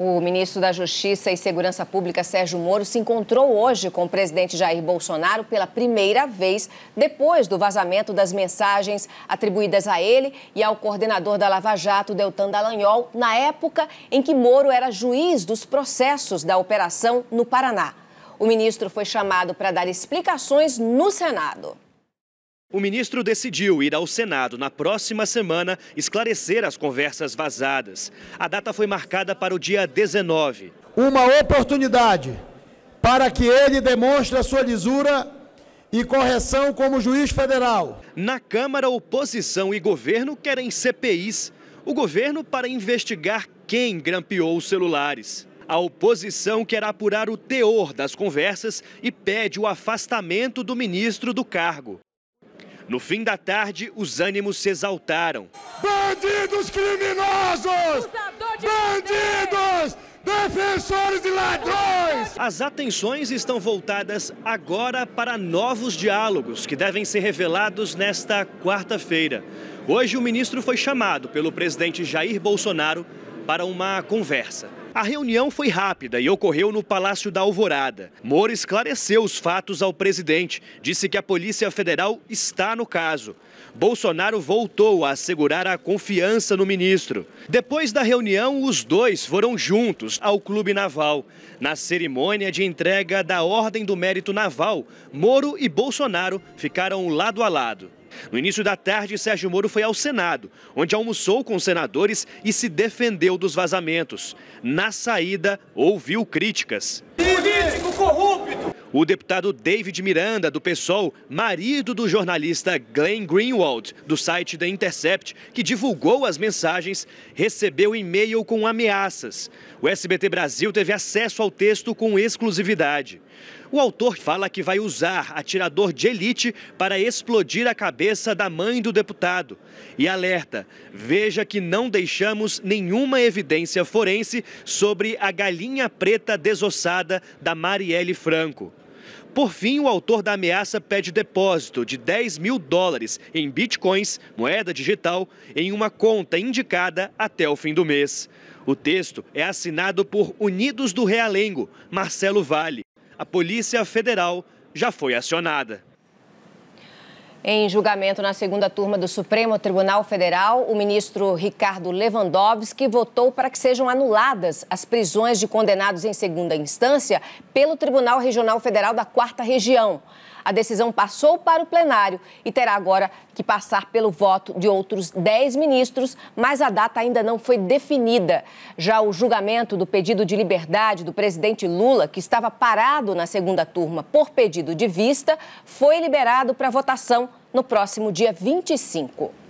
O ministro da Justiça e Segurança Pública, Sérgio Moro, se encontrou hoje com o presidente Jair Bolsonaro pela primeira vez depois do vazamento das mensagens atribuídas a ele e ao coordenador da Lava Jato, Deltan Dallagnol, na época em que Moro era juiz dos processos da operação no Paraná. O ministro foi chamado para dar explicações no Senado. O ministro decidiu ir ao Senado na próxima semana esclarecer as conversas vazadas. A data foi marcada para o dia 19. Uma oportunidade para que ele demonstre a sua lisura e correção como juiz federal. Na Câmara, oposição e governo querem CPIs. O governo para investigar quem grampeou os celulares. A oposição quer apurar o teor das conversas e pede o afastamento do ministro do cargo. No fim da tarde, os ânimos se exaltaram. Bandidos criminosos! De Bandidos! Poder! Defensores e ladrões! As atenções estão voltadas agora para novos diálogos que devem ser revelados nesta quarta-feira. Hoje, o ministro foi chamado pelo presidente Jair Bolsonaro para uma conversa. A reunião foi rápida e ocorreu no Palácio da Alvorada. Moro esclareceu os fatos ao presidente, disse que a Polícia Federal está no caso. Bolsonaro voltou a assegurar a confiança no ministro. Depois da reunião, os dois foram juntos ao Clube Naval. Na cerimônia de entrega da Ordem do Mérito Naval, Moro e Bolsonaro ficaram lado a lado. No início da tarde, Sérgio Moro foi ao Senado, onde almoçou com senadores e se defendeu dos vazamentos. Na saída, ouviu críticas. Político corrupto! O deputado David Miranda, do PSOL, marido do jornalista Glenn Greenwald, do site The Intercept, que divulgou as mensagens, recebeu e-mail com ameaças. O SBT Brasil teve acesso ao texto com exclusividade. O autor fala que vai usar atirador de elite para explodir a cabeça da mãe do deputado. E alerta: veja que não deixamos nenhuma evidência forense sobre a galinha preta desossada da Marielle Franco. Por fim, o autor da ameaça pede depósito de 10 mil dólares em bitcoins, moeda digital, em uma conta indicada até o fim do mês. O texto é assinado por Unidos do Realengo, Marcelo Vale a Polícia Federal já foi acionada. Em julgamento na segunda turma do Supremo Tribunal Federal, o ministro Ricardo Lewandowski votou para que sejam anuladas as prisões de condenados em segunda instância pelo Tribunal Regional Federal da Quarta Região. A decisão passou para o plenário e terá agora que passar pelo voto de outros 10 ministros, mas a data ainda não foi definida. Já o julgamento do pedido de liberdade do presidente Lula, que estava parado na segunda turma por pedido de vista, foi liberado para votação no próximo dia 25.